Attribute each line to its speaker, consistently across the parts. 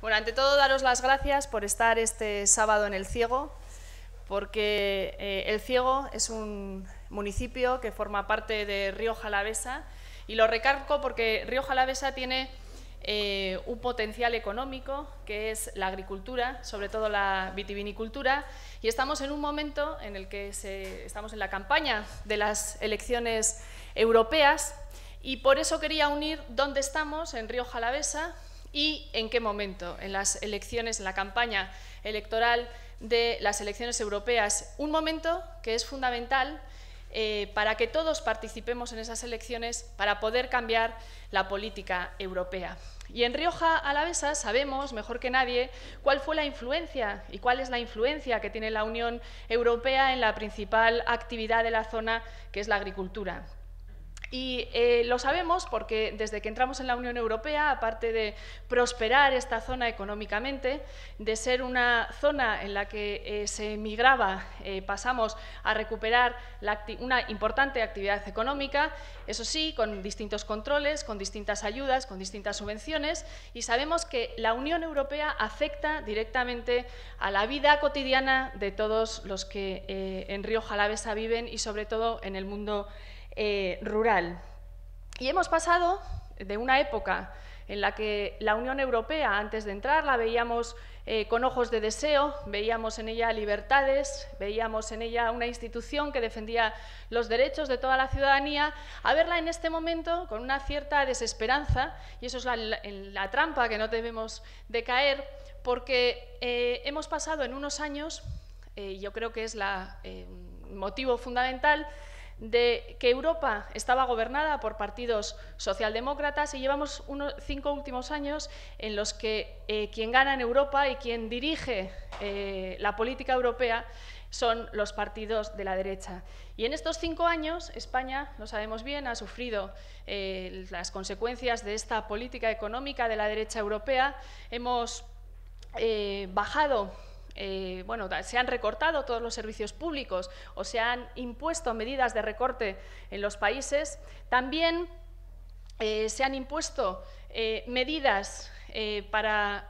Speaker 1: Bueno, ante todo, daros las gracias por estar este sábado en El Ciego, porque eh, El Ciego es un municipio que forma parte de Río Jalavesa y lo recargo porque Río Jalavesa tiene eh, un potencial económico que es la agricultura, sobre todo la vitivinicultura, y estamos en un momento en el que estamos en la campaña de las elecciones europeas y por eso quería unir dónde estamos en Río Jalavesa ¿Y en qué momento? En las elecciones, en la campaña electoral de las elecciones europeas. Un momento que es fundamental eh, para que todos participemos en esas elecciones para poder cambiar la política europea. Y en Rioja Alavesa sabemos mejor que nadie cuál fue la influencia y cuál es la influencia que tiene la Unión Europea en la principal actividad de la zona, que es la agricultura. Y eh, lo sabemos porque desde que entramos en la Unión Europea, aparte de prosperar esta zona económicamente, de ser una zona en la que eh, se migraba, eh, pasamos a recuperar una importante actividad económica, eso sí, con distintos controles, con distintas ayudas, con distintas subvenciones, y sabemos que la Unión Europea afecta directamente a la vida cotidiana de todos los que en Río Jalavesa viven y sobre todo en el mundo eh, rural. Y hemos pasado de una época en la que la Unión Europea, antes de entrar, la veíamos eh, con ojos de deseo, veíamos en ella libertades, veíamos en ella una institución que defendía los derechos de toda la ciudadanía, a verla en este momento con una cierta desesperanza, y eso es la, trampa que no debemos de caer, porque eh, hemos pasado en unos años, eh, yo creo que es el motivo fundamental, de que Europa estaba gobernada por partidos socialdemócratas y llevamos unos cinco últimos años en los que eh, quien gana en Europa y quien dirige eh, la política europea son los partidos de la derecha. Y en estos cinco años, España, lo sabemos bien, ha sufrido eh, las consecuencias de esta política económica de la derecha europea. Hemos bajado eh, bueno, se han recortado todos los servicios públicos o se han impuesto medidas de recorte en los países, también eh, se han impuesto eh, medidas para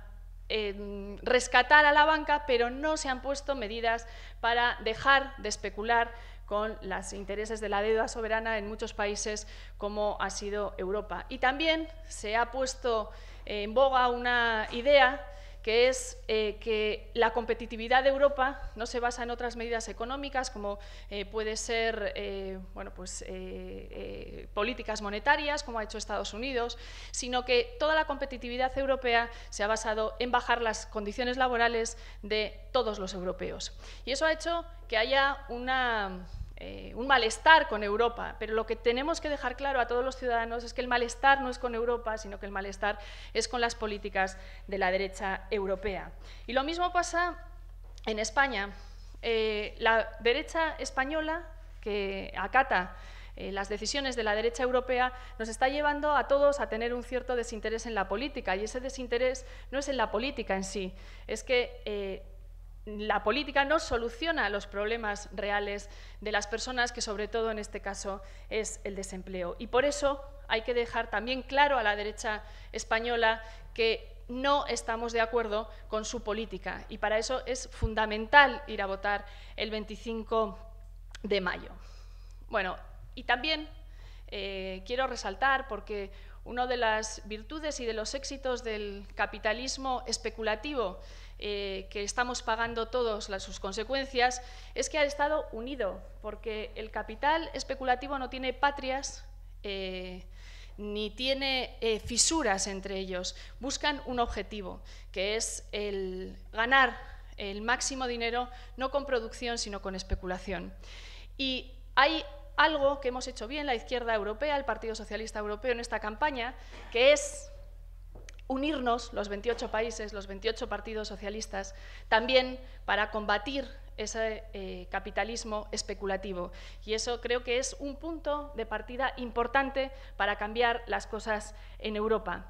Speaker 1: rescatar a la banca, pero no se han puesto medidas para dejar de especular con los intereses de la deuda soberana en muchos países como ha sido Europa. Y también se ha puesto en boga una idea que es eh, que la competitividad de Europa no se basa en otras medidas económicas como eh, puede ser eh, bueno, pues, políticas monetarias, como ha hecho Estados Unidos, sino que toda la competitividad europea se ha basado en bajar las condiciones laborales de todos los europeos. Y eso ha hecho que haya una eh, un malestar con Europa, pero lo que tenemos que dejar claro a todos los ciudadanos es que el malestar no es con Europa, sino que el malestar es con las políticas de la derecha europea. Y lo mismo pasa en España. Eh, la derecha española, que acata eh, las decisiones de la derecha europea, nos está llevando a todos a tener un cierto desinterés en la política. Y ese desinterés no es en la política en sí, es que la política no soluciona los problemas reales de las personas, que sobre todo en este caso es el desempleo. Y por eso hay que dejar también claro a la derecha española que no estamos de acuerdo con su política y para eso es fundamental ir a votar el 25 de mayo. Bueno, y también eh, quiero resaltar, porque una de las virtudes y de los éxitos del capitalismo especulativo eh, que estamos pagando todos sus consecuencias, es que ha estado unido, porque el capital especulativo no tiene patrias. Eh, ni tiene eh, fisuras entre ellos. Buscan un objetivo, que es el ganar el máximo dinero, no con producción, sino con especulación. Y hay algo que hemos hecho bien la izquierda europea, el Partido Socialista Europeo en esta campaña, que es unirnos, los 28 países, los 28 partidos socialistas, también para combatir ese eh, capitalismo especulativo. Y eso creo que es un punto de partida importante para cambiar las cosas en Europa.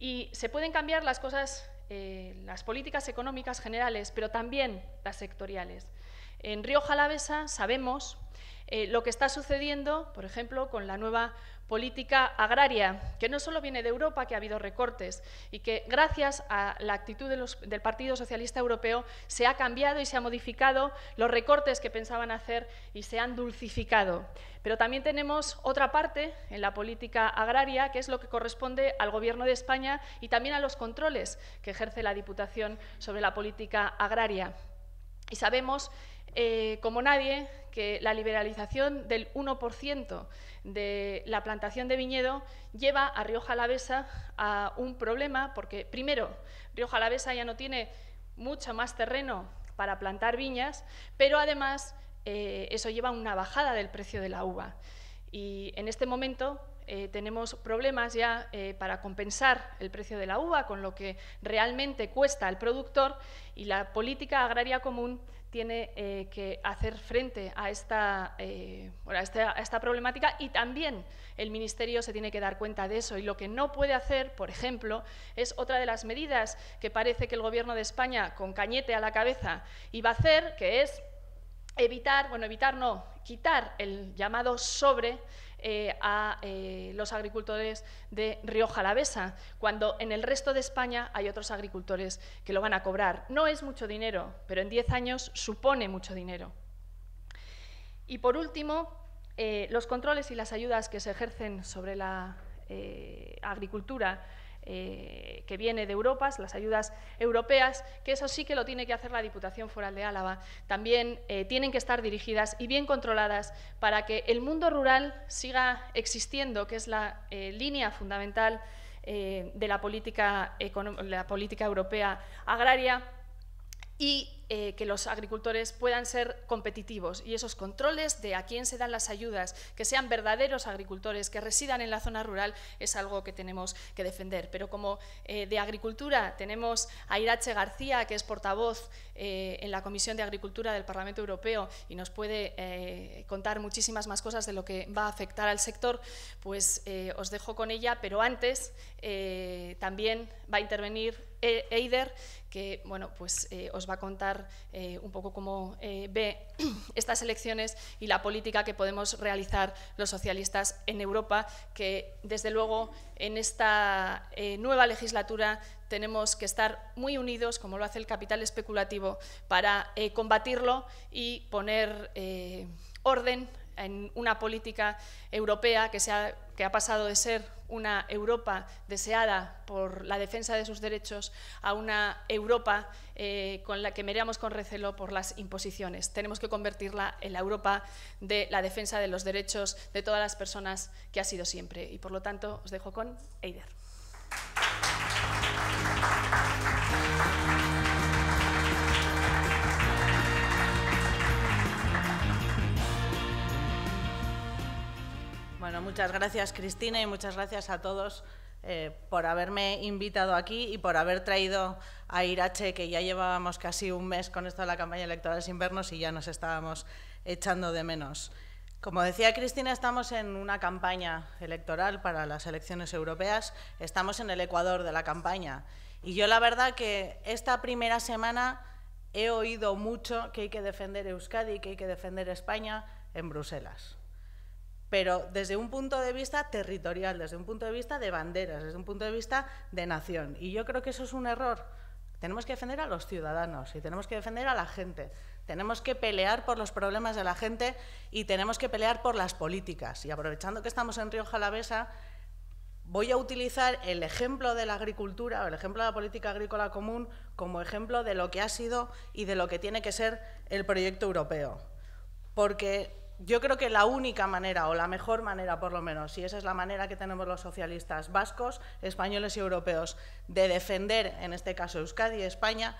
Speaker 1: Y se pueden cambiar las cosas, eh, las políticas económicas generales, pero también las sectoriales. En Río Jalavesa sabemos eh, lo que está sucediendo, por ejemplo, con la nueva política agraria, que no solo viene de Europa, que ha habido recortes y que gracias a la actitud del Partido Socialista Europeo se ha cambiado y se ha modificado los recortes que pensaban hacer y se han dulcificado. Pero también tenemos otra parte en la política agraria, que es lo que corresponde al Gobierno de España y también a los controles que ejerce la Diputación sobre la política agraria. Y sabemos eh, como nadie que la liberalización del 1% de la plantación de viñedo lleva a Rioja Alavesa a un problema, porque primero, Rioja Alavesa ya no tiene mucho más terreno para plantar viñas, pero además eh, eso lleva a una bajada del precio de la uva. Y en este momento eh, tenemos problemas ya eh, para compensar el precio de la uva con lo que realmente cuesta al productor y la política agraria común tiene eh, que hacer frente a esta, esta, esta problemática y también el Ministerio se tiene que dar cuenta de eso. Y lo que no puede hacer, por ejemplo, es otra de las medidas que parece que el Gobierno de España, con cañete a la cabeza, iba a hacer, que es evitar, bueno, evitar no, quitar el llamado sobre eh, a eh, los agricultores de Rioja Alavesa, cuando en el resto de España hay otros agricultores que lo van a cobrar. No es mucho dinero, pero en 10 años supone mucho dinero. Y por último, eh, los controles y las ayudas que se ejercen sobre la agricultura eh, que viene de Europa, las ayudas europeas, que eso sí que lo tiene que hacer la Diputación Foral de Álava, también eh, tienen que estar dirigidas y bien controladas para que el mundo rural siga existiendo, que es la eh, línea fundamental de la política, la política europea agraria, y eh, que los agricultores puedan ser competitivos. Y esos controles de a quién se dan las ayudas, que sean verdaderos agricultores, que residan en la zona rural, es algo que tenemos que defender. Pero como eh, de agricultura tenemos a Irache García, que es portavoz eh, en la Comisión de Agricultura del Parlamento Europeo y nos puede contar muchísimas más cosas de lo que va a afectar al sector, pues os dejo con ella. Pero antes también va a intervenir e-, Eider, que bueno, pues, os va a contar eh, un poco cómo eh, ve estas elecciones y la política que podemos realizar los socialistas en Europa, que desde luego en esta eh, nueva legislatura tenemos que estar muy unidos, como lo hace el capital especulativo, para combatirlo y poner orden en una política europea que, ha, que ha pasado de ser una Europa deseada por la defensa de sus derechos a una Europa eh, con la que mereamos con recelo por las imposiciones. Tenemos que convertirla en la Europa de la defensa de los derechos de todas las personas que ha sido siempre. Y por lo tanto, os dejo con Eider.
Speaker 2: Bueno, muchas gracias Cristina y muchas gracias a todos eh, por haberme invitado aquí y por haber traído a Irache, que ya llevábamos casi un mes con esto de la campaña electoral de vernos y ya nos estábamos echando de menos. Como decía Cristina, estamos en una campaña electoral para las elecciones europeas, estamos en el Ecuador de la campaña. Y yo la verdad que esta primera semana he oído mucho que hay que defender Euskadi, que hay que defender España en Bruselas pero desde un punto de vista territorial, desde un punto de vista de banderas, desde un punto de vista de nación. Y yo creo que eso es un error. Tenemos que defender a los ciudadanos y tenemos que defender a la gente. Tenemos que pelear por los problemas de la gente y tenemos que pelear por las políticas. Y aprovechando que estamos en Río Jalavesa, voy a utilizar el ejemplo de la agricultura o el ejemplo de la política agrícola común como ejemplo de lo que ha sido y de lo que tiene que ser el proyecto europeo. Porque yo creo que la única manera, o la mejor manera por lo menos, y esa es la manera que tenemos los socialistas vascos, españoles y europeos, de defender, en este caso Euskadi y España,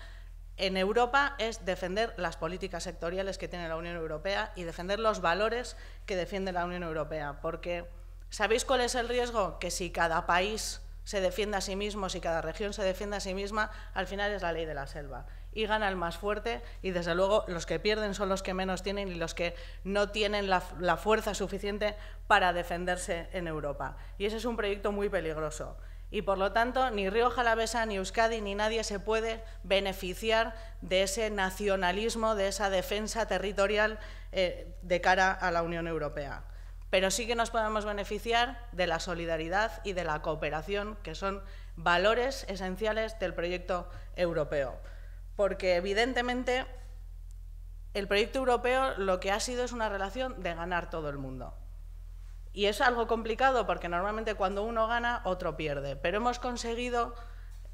Speaker 2: en Europa es defender las políticas sectoriales que tiene la Unión Europea y defender los valores que defiende la Unión Europea. Porque, ¿sabéis cuál es el riesgo? Que si cada país se defiende a sí mismo, si cada región se defiende a sí misma, al final es la ley de la selva y gana el más fuerte y desde luego los que pierden son los que menos tienen y los que no tienen la, fuerza suficiente para defenderse en Europa. Y ese es un proyecto muy peligroso y por lo tanto ni Río Jalavesa, ni Euskadi, ni nadie se puede beneficiar de ese nacionalismo, de esa defensa territorial eh, de cara a la Unión Europea. Pero sí que nos podemos beneficiar de la solidaridad y de la cooperación, que son valores esenciales del proyecto europeo porque evidentemente el proyecto europeo lo que ha sido es una relación de ganar todo el mundo. Y es algo complicado porque normalmente cuando uno gana, otro pierde. Pero hemos conseguido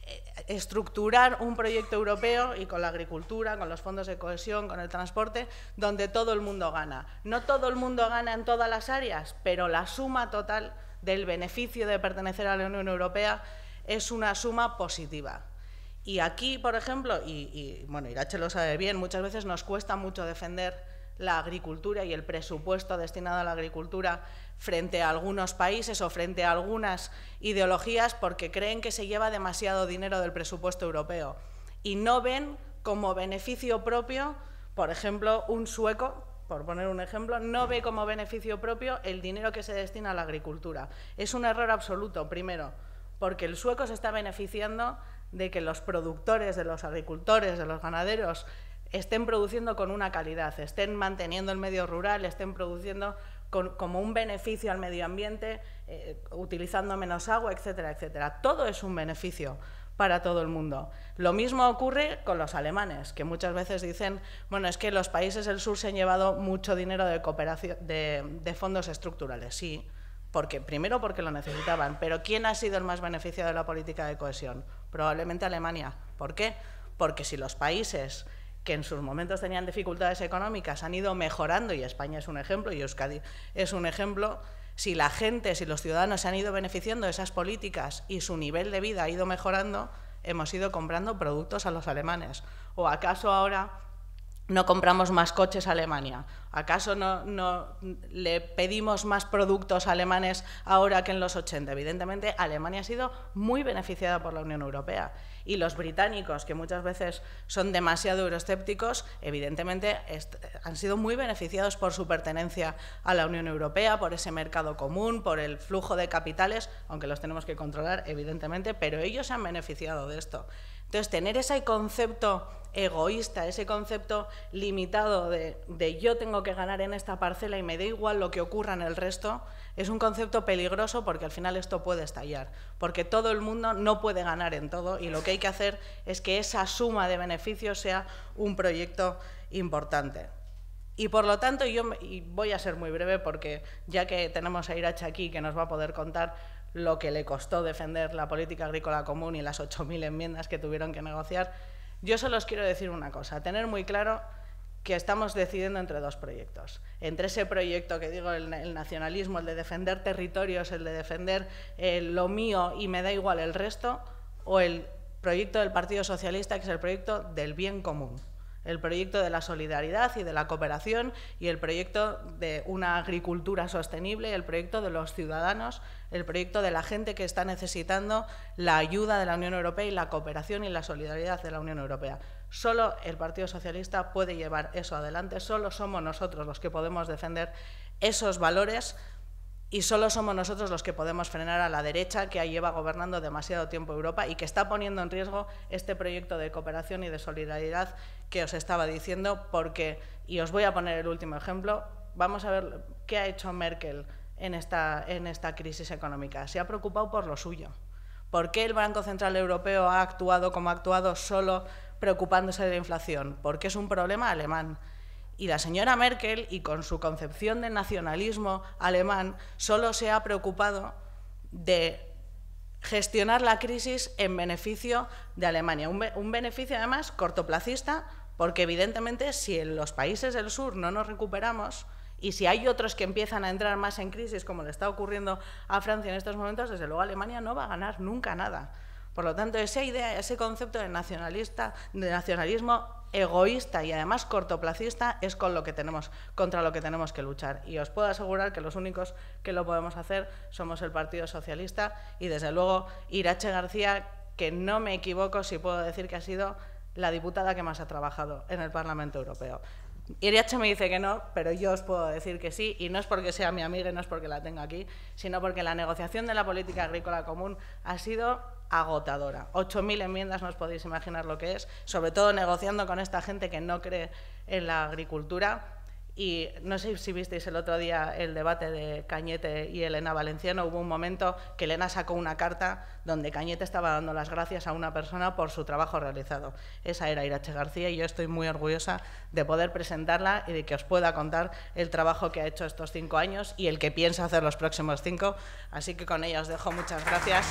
Speaker 2: eh, estructurar un proyecto europeo y con la agricultura, con los fondos de cohesión, con el transporte, donde todo el mundo gana. No todo el mundo gana en todas las áreas, pero la suma total del beneficio de pertenecer a la Unión Europea es una suma positiva. Y aquí, por ejemplo, y, bueno, Irache lo sabe bien, muchas veces nos cuesta mucho defender la agricultura y el presupuesto destinado a la agricultura frente a algunos países o frente a algunas ideologías porque creen que se lleva demasiado dinero del presupuesto europeo y no ven como beneficio propio, por ejemplo, un sueco, por poner un ejemplo, no ve como beneficio propio el dinero que se destina a la agricultura. Es un error absoluto, primero, porque el sueco se está beneficiando de que los productores, de los agricultores, de los ganaderos estén produciendo con una calidad, estén manteniendo el medio rural, estén produciendo como un beneficio al medio ambiente, eh, utilizando menos agua, etcétera, etcétera. Todo es un beneficio para todo el mundo. Lo mismo ocurre con los alemanes, que muchas veces dicen, bueno, es que los países del sur se han llevado mucho dinero de, cooperación, de fondos estructurales. Sí, porque, primero porque lo necesitaban, pero ¿quién ha sido el más beneficiado de la política de cohesión? Probablemente Alemania. ¿Por qué? Porque si los países que en sus momentos tenían dificultades económicas han ido mejorando, y España es un ejemplo, y Euskadi es un ejemplo, si la gente, si los ciudadanos se han ido beneficiando de esas políticas y su nivel de vida ha ido mejorando, hemos ido comprando productos a los alemanes. ¿O acaso ahora no compramos más coches a Alemania? ¿Acaso no, le pedimos más productos alemanes ahora que en los 80? Evidentemente, Alemania ha sido muy beneficiada por la Unión Europea. Y los británicos, que muchas veces son demasiado euroscépticos, evidentemente han sido muy beneficiados por su pertenencia a la Unión Europea, por ese mercado común, por el flujo de capitales, aunque los tenemos que controlar, evidentemente, pero ellos se han beneficiado de esto. Entonces, tener ese concepto egoísta, ese concepto limitado de, yo tengo que ganar en esta parcela y me da igual lo que ocurra en el resto, es un concepto peligroso porque al final esto puede estallar, porque todo el mundo no puede ganar en todo y lo que hay que hacer es que esa suma de beneficios sea un proyecto importante. Y por lo tanto, yo y voy a ser muy breve porque ya que tenemos a Iracha aquí que nos va a poder contar lo que le costó defender la política agrícola común y las 8.000 enmiendas que tuvieron que negociar, yo solo os quiero decir una cosa, tener muy claro que estamos decidiendo entre dos proyectos. Entre ese proyecto que digo, el, nacionalismo, el de defender territorios, el de defender eh, lo mío y me da igual el resto, o el proyecto del Partido Socialista, que es el proyecto del bien común el proyecto de la solidaridad y de la cooperación y el proyecto de una agricultura sostenible, el proyecto de los ciudadanos, el proyecto de la gente que está necesitando la ayuda de la Unión Europea y la cooperación y la solidaridad de la Unión Europea. Solo el Partido Socialista puede llevar eso adelante, solo somos nosotros los que podemos defender esos valores y solo somos nosotros los que podemos frenar a la derecha que lleva gobernando demasiado tiempo Europa y que está poniendo en riesgo este proyecto de cooperación y de solidaridad que os estaba diciendo, porque, y os voy a poner el último ejemplo, vamos a ver qué ha hecho Merkel esta, en esta crisis económica. Se ha preocupado por lo suyo. ¿Por qué el Banco Central Europeo ha actuado como ha actuado solo preocupándose de la inflación? Porque es un problema alemán y la señora Merkel, y con su concepción de nacionalismo alemán, solo se ha preocupado de gestionar la crisis en beneficio de Alemania. Un, un, beneficio, además, cortoplacista, porque evidentemente si en los países del sur no nos recuperamos y si hay otros que empiezan a entrar más en crisis, como le está ocurriendo a Francia en estos momentos, desde luego Alemania no va a ganar nunca nada. Por lo tanto, esa idea, ese concepto de, nacionalista, de nacionalismo egoísta y además cortoplacista es contra lo que tenemos que luchar. Y os puedo asegurar que los únicos que lo podemos hacer somos el Partido Socialista y desde luego Irache García, que no me equivoco si puedo decir que ha sido la diputada que más ha trabajado en el Parlamento Europeo. Iriache me dice que no, pero yo os puedo decir que sí, y no es porque sea mi amiga y no es porque la tenga aquí, sino porque la negociación de la política agrícola común ha sido agotadora. 8.000 enmiendas, no os podéis imaginar lo que es, sobre todo negociando con esta gente que no cree en la agricultura y no sé si visteis el otro día el debate de Cañete y Elena Valenciano. Hubo un momento que Elena sacó una carta donde Cañete estaba dando las gracias a una persona por su trabajo realizado. Esa era Irache García y yo estoy muy orgullosa de poder presentarla y de que os pueda contar el trabajo que ha hecho estos cinco años y el que piensa hacer los próximos cinco. Así que con ella os dejo. Muchas gracias.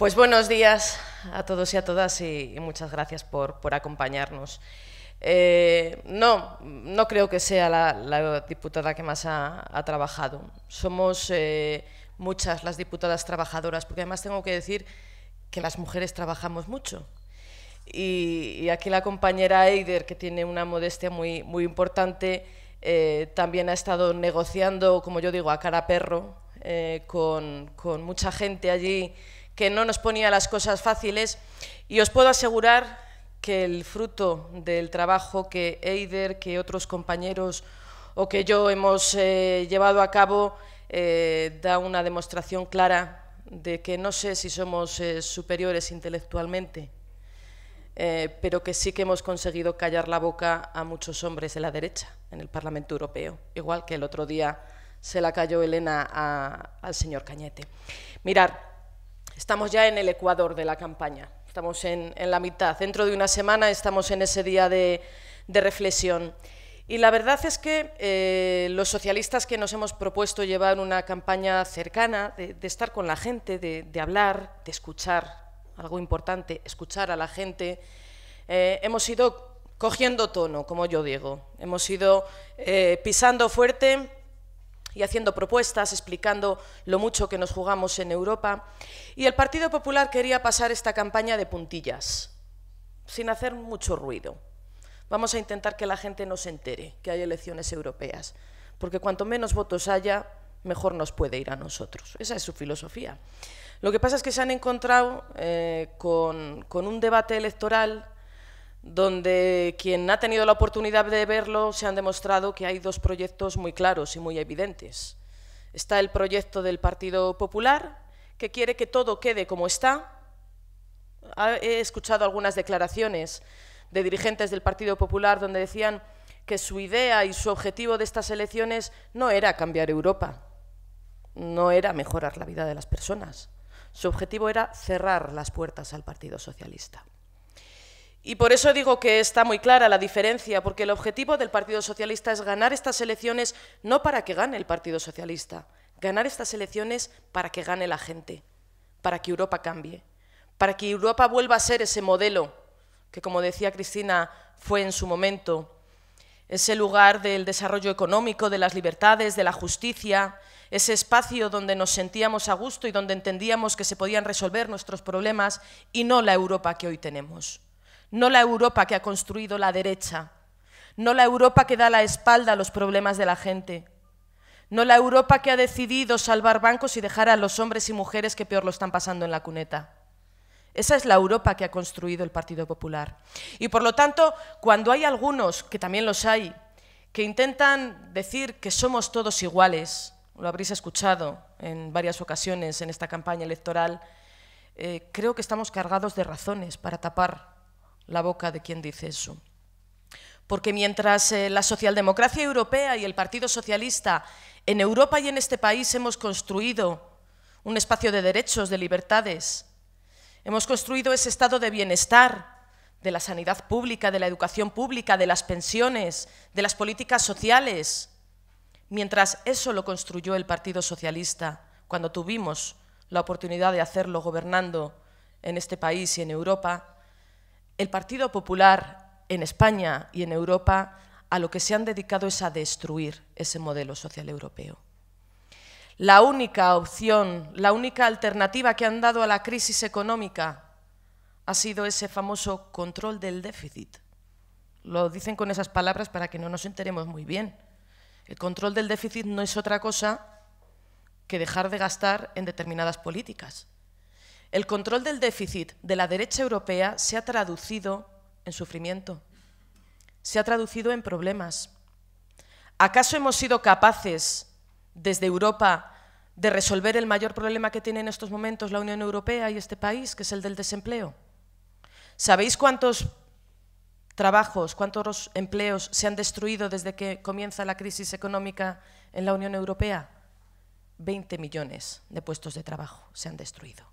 Speaker 3: Pues buenos días a todos y a todas y, muchas gracias por, acompañarnos. Eh, no, no creo que sea la, diputada que más ha, trabajado. Somos eh, muchas las diputadas trabajadoras, porque además tengo que decir que las mujeres trabajamos mucho. Y, aquí la compañera Eider, que tiene una modestia muy, muy importante, eh, también ha estado negociando, como yo digo, a cara perro, con, con mucha gente allí que no nos ponía las cosas fáciles y os puedo asegurar que el fruto del trabajo que Eider, que otros compañeros o que yo hemos eh, llevado a cabo eh, da una demostración clara de que no sé si somos eh, superiores intelectualmente, pero que sí que hemos conseguido callar la boca a muchos hombres de la derecha en el Parlamento Europeo, igual que el otro día se la cayó Elena al señor Cañete. Mirad. Estamos ya en el ecuador de la campaña, estamos en, la mitad. Dentro de una semana estamos en ese día de, reflexión. Y la verdad es que eh, los socialistas que nos hemos propuesto llevar una campaña cercana, de, estar con la gente, de, hablar, de escuchar, algo importante, escuchar a la gente, eh, hemos ido cogiendo tono, como yo digo, hemos ido eh, pisando fuerte y haciendo propuestas, explicando lo mucho que nos jugamos en Europa. Y el Partido Popular quería pasar esta campaña de puntillas, sin hacer mucho ruido. Vamos a intentar que la gente nos entere que hay elecciones europeas, porque cuanto menos votos haya, mejor nos puede ir a nosotros. Esa es su filosofía. Lo que pasa es que se han encontrado eh, con, con un debate electoral donde quien ha tenido la oportunidad de verlo se han demostrado que hay dos proyectos muy claros y muy evidentes. Está el proyecto del Partido Popular, que quiere que todo quede como está. He escuchado algunas declaraciones de dirigentes del Partido Popular donde decían que su idea y su objetivo de estas elecciones no era cambiar Europa, no era mejorar la vida de las personas. Su objetivo era cerrar las puertas al Partido Socialista. Y por eso digo que está muy clara la diferencia, porque el objetivo del Partido Socialista es ganar estas elecciones no para que gane el Partido Socialista, ganar estas elecciones para que gane la gente, para que Europa cambie, para que Europa vuelva a ser ese modelo que, como decía Cristina, fue en su momento, ese lugar del desarrollo económico, de las libertades, de la justicia, ese espacio donde nos sentíamos a gusto y donde entendíamos que se podían resolver nuestros problemas y no la Europa que hoy tenemos no la Europa que ha construido la derecha, no la Europa que da la espalda a los problemas de la gente, no la Europa que ha decidido salvar bancos y dejar a los hombres y mujeres que peor lo están pasando en la cuneta. Esa es la Europa que ha construido el Partido Popular. Y por lo tanto, cuando hay algunos, que también los hay, que intentan decir que somos todos iguales, lo habréis escuchado en varias ocasiones en esta campaña electoral, eh, creo que estamos cargados de razones para tapar la boca de quien dice eso. Porque mientras eh, la socialdemocracia europea y el Partido Socialista en Europa y en este país hemos construido un espacio de derechos, de libertades, hemos construido ese estado de bienestar, de la sanidad pública, de la educación pública, de las pensiones, de las políticas sociales. Mientras eso lo construyó el Partido Socialista, cuando tuvimos la oportunidad de hacerlo gobernando en este país y en Europa, el Partido Popular en España y en Europa a lo que se han dedicado es a destruir ese modelo social europeo. La única opción, la única alternativa que han dado a la crisis económica ha sido ese famoso control del déficit. Lo dicen con esas palabras para que no nos enteremos muy bien. El control del déficit no es otra cosa que dejar de gastar en determinadas políticas. El control del déficit de la derecha europea se ha traducido en sufrimiento, se ha traducido en problemas. ¿Acaso hemos sido capaces desde Europa de resolver el mayor problema que tiene en estos momentos la Unión Europea y este país, que es el del desempleo? ¿Sabéis cuántos trabajos, cuántos empleos se han destruido desde que comienza la crisis económica en la Unión Europea? Veinte millones de puestos de trabajo se han destruido.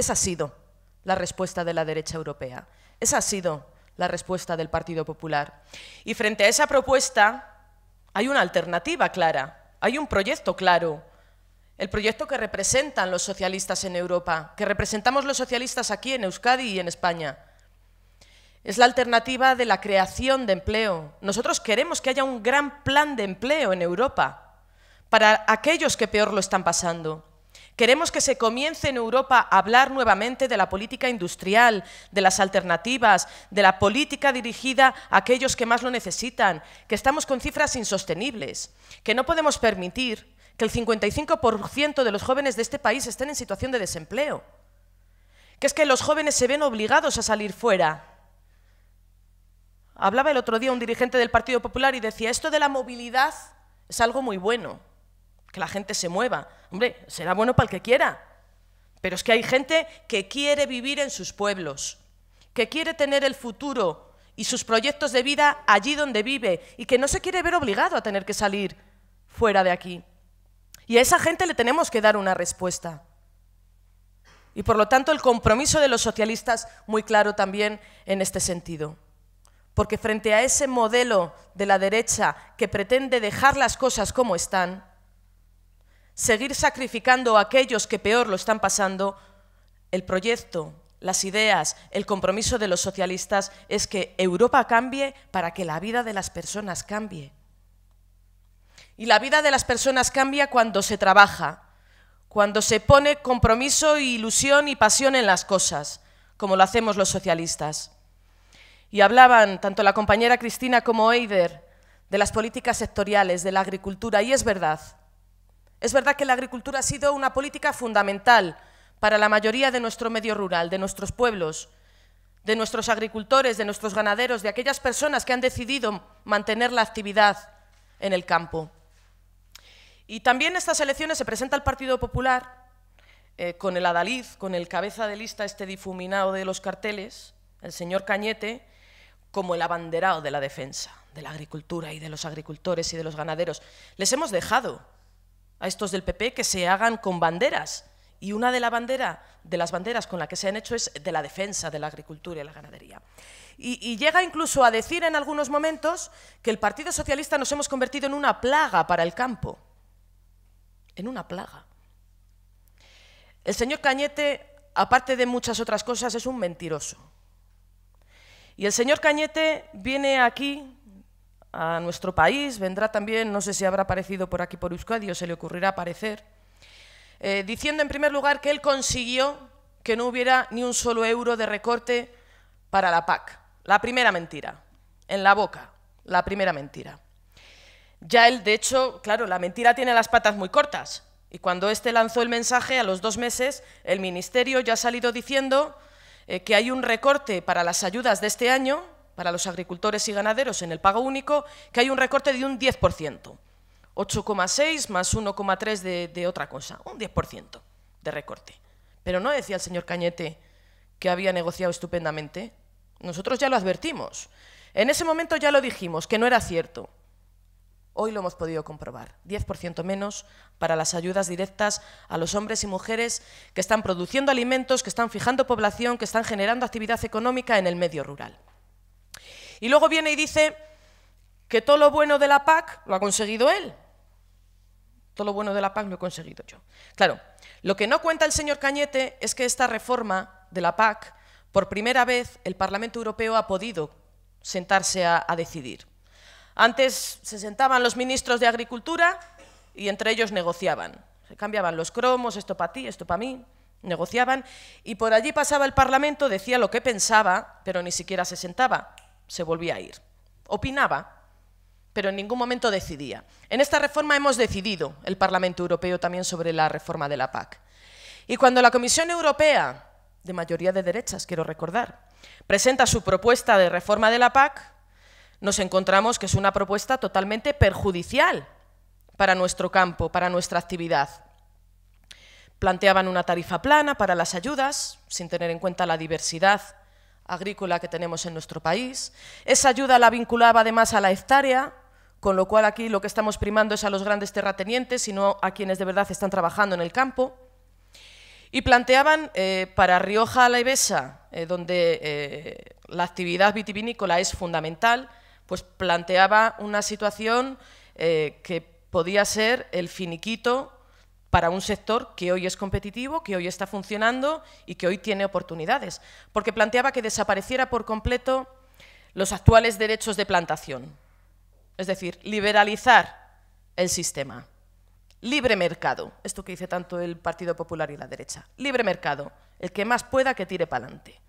Speaker 3: Esa ha sido la respuesta de la derecha europea. Esa ha sido la respuesta del Partido Popular. Y frente a esa propuesta hay una alternativa clara, hay un proyecto claro. El proyecto que representan los socialistas en Europa, que representamos los socialistas aquí en Euskadi y en España. Es la alternativa de la creación de empleo. Nosotros queremos que haya un gran plan de empleo en Europa para aquellos que peor lo están pasando. Queremos que se comience en Europa a hablar nuevamente de la política industrial, de las alternativas, de la política dirigida a aquellos que más lo necesitan, que estamos con cifras insostenibles, que no podemos permitir que el 55% de los jóvenes de este país estén en situación de desempleo, que es que los jóvenes se ven obligados a salir fuera. Hablaba el otro día un dirigente del Partido Popular y decía, esto de la movilidad es algo muy bueno que la gente se mueva. Hombre, será bueno para el que quiera, pero es que hay gente que quiere vivir en sus pueblos, que quiere tener el futuro y sus proyectos de vida allí donde vive y que no se quiere ver obligado a tener que salir fuera de aquí. Y a esa gente le tenemos que dar una respuesta. Y por lo tanto el compromiso de los socialistas muy claro también en este sentido. Porque frente a ese modelo de la derecha que pretende dejar las cosas como están, seguir sacrificando a aquellos que peor lo están pasando, el proyecto, las ideas, el compromiso de los socialistas es que Europa cambie para que la vida de las personas cambie. Y la vida de las personas cambia cuando se trabaja, cuando se pone compromiso, ilusión y pasión en las cosas, como lo hacemos los socialistas. Y hablaban tanto la compañera Cristina como Eider de las políticas sectoriales, de la agricultura, y es verdad, es verdad que la agricultura ha sido una política fundamental para la mayoría de nuestro medio rural, de nuestros pueblos, de nuestros agricultores, de nuestros ganaderos, de aquellas personas que han decidido mantener la actividad en el campo. Y también en estas elecciones se presenta el Partido Popular eh, con el adalid, con el cabeza de lista este difuminado de los carteles, el señor Cañete, como el abanderado de la defensa, de la agricultura y de los agricultores y de los ganaderos. Les hemos dejado, a estos del PP que se hagan con banderas. Y una de, las banderas con la que se han hecho es de la defensa de la agricultura y la ganadería. y, llega incluso a decir en algunos momentos que el Partido Socialista nos hemos convertido en una plaga para el campo. En una plaga. El señor Cañete, aparte de muchas otras cosas, es un mentiroso. Y el señor Cañete viene aquí a nuestro país, vendrá también, no sé si habrá aparecido por aquí por Euskadi o se le ocurrirá aparecer, eh, diciendo en primer lugar que él consiguió que no hubiera ni un solo euro de recorte para la PAC. La primera mentira, en la boca, la primera mentira. Ya él, de hecho, claro, la mentira tiene las patas muy cortas. Y cuando este lanzó el mensaje, a los dos meses, el Ministerio ya ha salido diciendo eh, que hay un recorte para las ayudas de este año, para los agricultores y ganaderos en el pago único que hay un recorte de un 10%. 8,6 más 1,3 de, de otra cosa, un 10% de recorte. Pero no decía el señor Cañete que había negociado estupendamente. Nosotros ya lo advertimos. En ese momento ya lo dijimos, que no era cierto. Hoy lo hemos podido comprobar. 10% menos para las ayudas directas a los hombres y mujeres que están produciendo alimentos, que están fijando población, que están generando actividad económica en el medio rural. Y luego viene y dice que todo lo bueno de la PAC lo ha conseguido él. Todo lo bueno de la PAC lo he conseguido yo. Claro, lo que no cuenta el señor Cañete es que esta reforma de la PAC, por primera vez, el Parlamento Europeo ha podido sentarse a, decidir. Antes se sentaban los ministros de Agricultura y entre ellos negociaban. Se cambiaban los cromos, esto para ti, esto para mí, negociaban. Y por allí pasaba el Parlamento, decía lo que pensaba, pero ni siquiera se sentaba se volvía a ir. Opinaba, pero en ningún momento decidía. En esta reforma hemos decidido, el Parlamento Europeo también, sobre la reforma de la PAC. Y cuando la Comisión Europea, de mayoría de derechas, quiero recordar, presenta su propuesta de reforma de la PAC, nos encontramos que es una propuesta totalmente perjudicial para nuestro campo, para nuestra actividad. Planteaban una tarifa plana para las ayudas, sin tener en cuenta la diversidad agrícola que tenemos en nuestro país. Esa ayuda la vinculaba además a la hectárea, con lo cual aquí lo que estamos primando es a los grandes terratenientes y no a quienes de verdad están trabajando en el campo. Y planteaban eh, para Rioja la eh, donde eh, la actividad vitivinícola es fundamental, pues planteaba una situación eh, que podía ser el finiquito para un sector que hoy es competitivo, que hoy está funcionando y que hoy tiene oportunidades, porque planteaba que desapareciera por completo los actuales derechos de plantación, es decir, liberalizar el sistema. Libre mercado, esto que dice tanto el Partido Popular y la derecha. Libre mercado, el que más pueda que tire para adelante.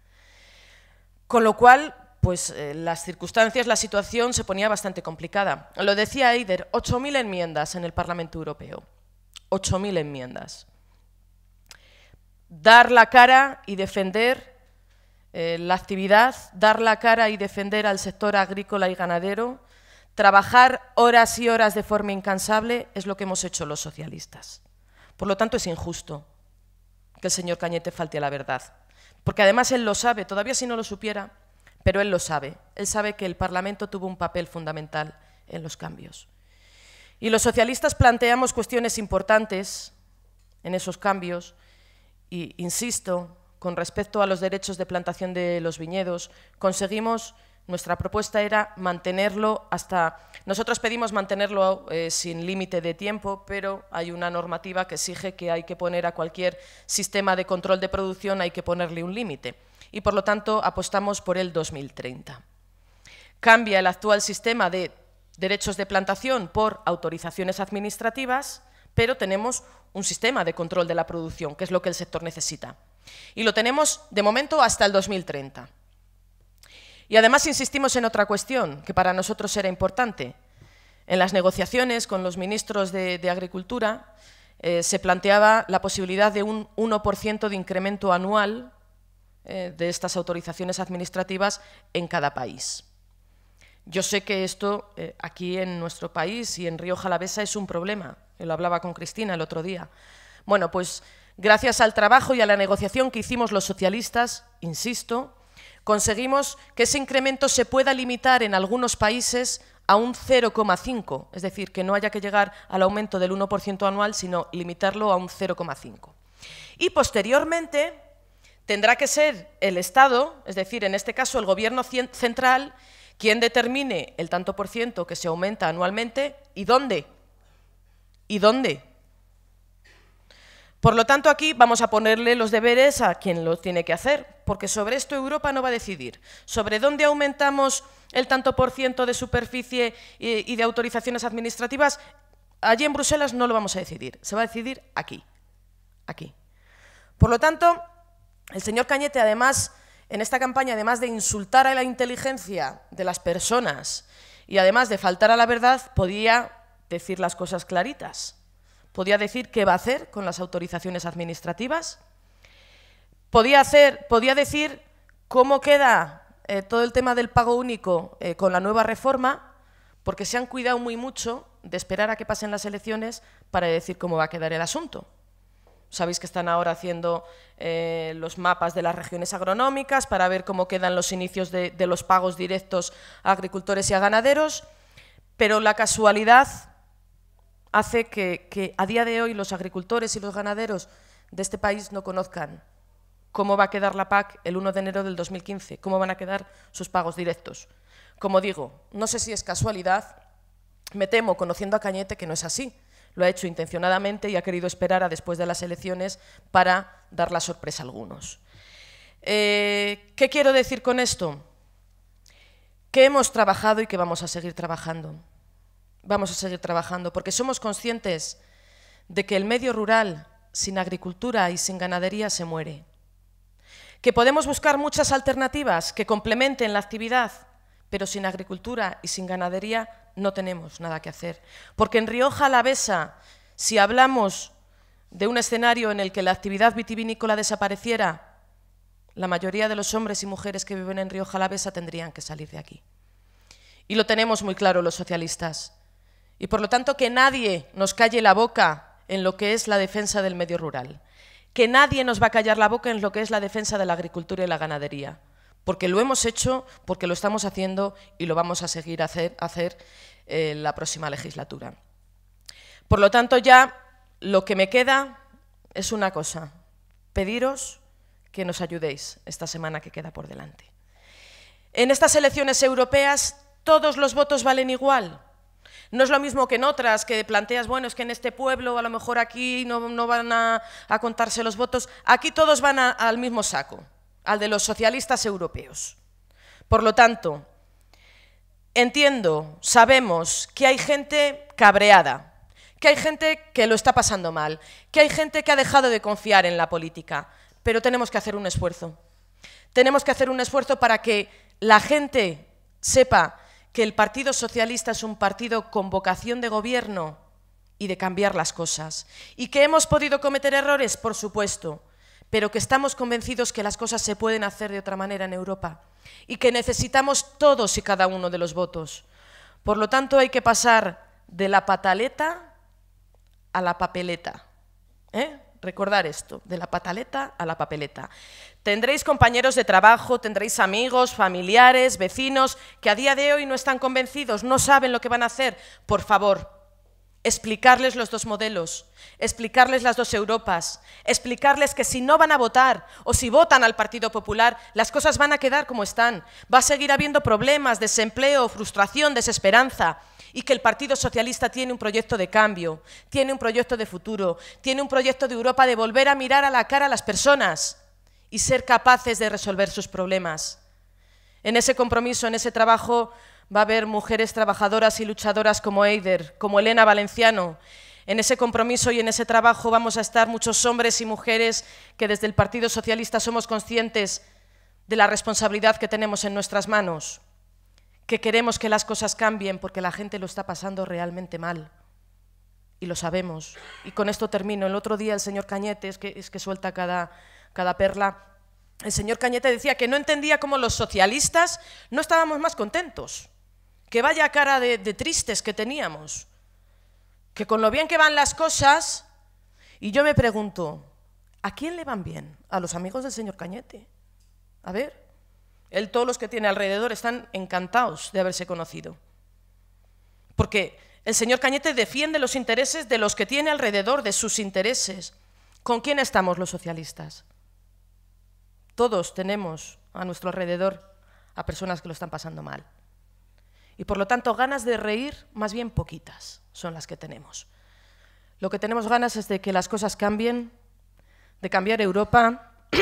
Speaker 3: Con lo cual, pues eh, las circunstancias, la situación se ponía bastante complicada. Lo decía Eider, 8.000 enmiendas en el Parlamento Europeo. 8.000 enmiendas. Dar la cara y defender eh, la actividad, dar la cara y defender al sector agrícola y ganadero, trabajar horas y horas de forma incansable es lo que hemos hecho los socialistas. Por lo tanto, es injusto que el señor Cañete falte a la verdad, porque además él lo sabe, todavía si no lo supiera, pero él lo sabe. Él sabe que el Parlamento tuvo un papel fundamental en los cambios. Y los socialistas planteamos cuestiones importantes en esos cambios, y, insisto, con respecto a los derechos de plantación de los viñedos, conseguimos, nuestra propuesta era mantenerlo hasta, nosotros pedimos mantenerlo eh, sin límite de tiempo, pero hay una normativa que exige que hay que poner a cualquier sistema de control de producción, hay que ponerle un límite, y por lo tanto apostamos por el 2030. Cambia el actual sistema de derechos de plantación por autorizaciones administrativas, pero tenemos un sistema de control de la producción, que es lo que el sector necesita. Y lo tenemos, de momento, hasta el 2030. Y además insistimos en otra cuestión, que para nosotros era importante. En las negociaciones con los ministros de, Agricultura eh, se planteaba la posibilidad de un 1% de incremento anual eh, de estas autorizaciones administrativas en cada país. Yo sé que esto eh, aquí en nuestro país y en Río Jalavesa es un problema, lo hablaba con Cristina el otro día. Bueno, pues gracias al trabajo y a la negociación que hicimos los socialistas, insisto, conseguimos que ese incremento se pueda limitar en algunos países a un 0,5, es decir, que no haya que llegar al aumento del 1% anual, sino limitarlo a un 0,5. Y posteriormente tendrá que ser el Estado, es decir, en este caso el Gobierno central, quién determine el tanto por ciento que se aumenta anualmente y dónde. ¿Y dónde? Por lo tanto, aquí vamos a ponerle los deberes a quien lo tiene que hacer, porque sobre esto Europa no va a decidir. Sobre dónde aumentamos el tanto por ciento de superficie y de autorizaciones administrativas, allí en Bruselas no lo vamos a decidir, se va a decidir aquí, aquí. Por lo tanto, el señor Cañete, además en esta campaña, además de insultar a la inteligencia de las personas y además de faltar a la verdad, podía decir las cosas claritas. Podía decir qué va a hacer con las autorizaciones administrativas. Podía, podía decir cómo queda eh, todo el tema del pago único eh, con la nueva reforma, porque se han cuidado muy mucho de esperar a que pasen las elecciones para decir cómo va a quedar el asunto. Sabéis que están ahora haciendo eh, los mapas de las regiones agronómicas para ver cómo quedan los inicios de, los pagos directos a agricultores y a ganaderos, pero la casualidad hace que, que a día de hoy los agricultores y los ganaderos de este país no conozcan cómo va a quedar la PAC el 1 de enero del 2015, cómo van a quedar sus pagos directos. Como digo, no sé si es casualidad, me temo, conociendo a Cañete, que no es así, lo ha hecho intencionadamente y ha querido esperar a después de las elecciones para dar la sorpresa a algunos. Eh, ¿Qué quiero decir con esto? Que hemos trabajado y que vamos a seguir trabajando. Vamos a seguir trabajando porque somos conscientes de que el medio rural sin agricultura y sin ganadería se muere. Que podemos buscar muchas alternativas que complementen la actividad pero sin agricultura y sin ganadería no tenemos nada que hacer. Porque en Rioja Alavesa, si hablamos de un escenario en el que la actividad vitivinícola desapareciera, la mayoría de los hombres y mujeres que viven en Rioja Alavesa tendrían que salir de aquí. Y lo tenemos muy claro los socialistas. Y por lo tanto que nadie nos calle la boca en lo que es la defensa del medio rural. Que nadie nos va a callar la boca en lo que es la defensa de la agricultura y la ganadería porque lo hemos hecho, porque lo estamos haciendo y lo vamos a seguir hacer, hacer eh, la próxima legislatura. Por lo tanto, ya lo que me queda es una cosa, pediros que nos ayudéis esta semana que queda por delante. En estas elecciones europeas todos los votos valen igual. No es lo mismo que en otras, que planteas, bueno, es que en este pueblo, a lo mejor aquí no, van a, contarse los votos. Aquí todos van al mismo saco al de los socialistas europeos. Por lo tanto, entiendo, sabemos que hay gente cabreada, que hay gente que lo está pasando mal, que hay gente que ha dejado de confiar en la política, pero tenemos que hacer un esfuerzo. Tenemos que hacer un esfuerzo para que la gente sepa que el Partido Socialista es un partido con vocación de gobierno y de cambiar las cosas. Y que hemos podido cometer errores, por supuesto, pero que estamos convencidos que las cosas se pueden hacer de otra manera en Europa y que necesitamos todos y cada uno de los votos. Por lo tanto, hay que pasar de la pataleta a la papeleta. ¿Eh? Recordar esto, de la pataleta a la papeleta. Tendréis compañeros de trabajo, tendréis amigos, familiares, vecinos, que a día de hoy no están convencidos, no saben lo que van a hacer. Por favor, explicarles los dos modelos, explicarles las dos Europas, explicarles que si no van a votar o si votan al Partido Popular, las cosas van a quedar como están. Va a seguir habiendo problemas, desempleo, frustración, desesperanza y que el Partido Socialista tiene un proyecto de cambio, tiene un proyecto de futuro, tiene un proyecto de Europa de volver a mirar a la cara a las personas y ser capaces de resolver sus problemas. En ese compromiso, en ese trabajo, va a haber mujeres trabajadoras y luchadoras como Eider, como Elena Valenciano. En ese compromiso y en ese trabajo vamos a estar muchos hombres y mujeres que desde el Partido Socialista somos conscientes de la responsabilidad que tenemos en nuestras manos, que queremos que las cosas cambien porque la gente lo está pasando realmente mal y lo sabemos. Y con esto termino. El otro día el señor Cañete, es que, suelta cada, cada perla, el señor Cañete decía que no entendía cómo los socialistas no estábamos más contentos que vaya cara de, tristes que teníamos, que con lo bien que van las cosas, y yo me pregunto, ¿a quién le van bien? ¿A los amigos del señor Cañete? A ver, él todos los que tiene alrededor están encantados de haberse conocido. Porque el señor Cañete defiende los intereses de los que tiene alrededor, de sus intereses. ¿Con quién estamos los socialistas? Todos tenemos a nuestro alrededor a personas que lo están pasando mal. Y por lo tanto, ganas de reír, más bien poquitas son las que tenemos. Lo que tenemos ganas es de que las cosas cambien, de cambiar Europa,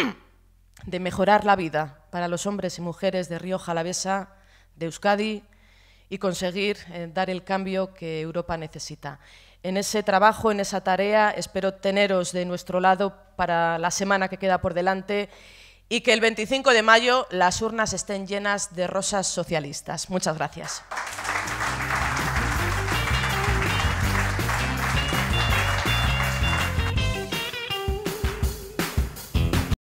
Speaker 3: de mejorar la vida para los hombres y mujeres de Río Jalavesa, de Euskadi, y conseguir eh, dar el cambio que Europa necesita. En ese trabajo, en esa tarea, espero teneros de nuestro lado para la semana que queda por delante y que el 25 de mayo las urnas estén llenas de rosas socialistas. Muchas gracias.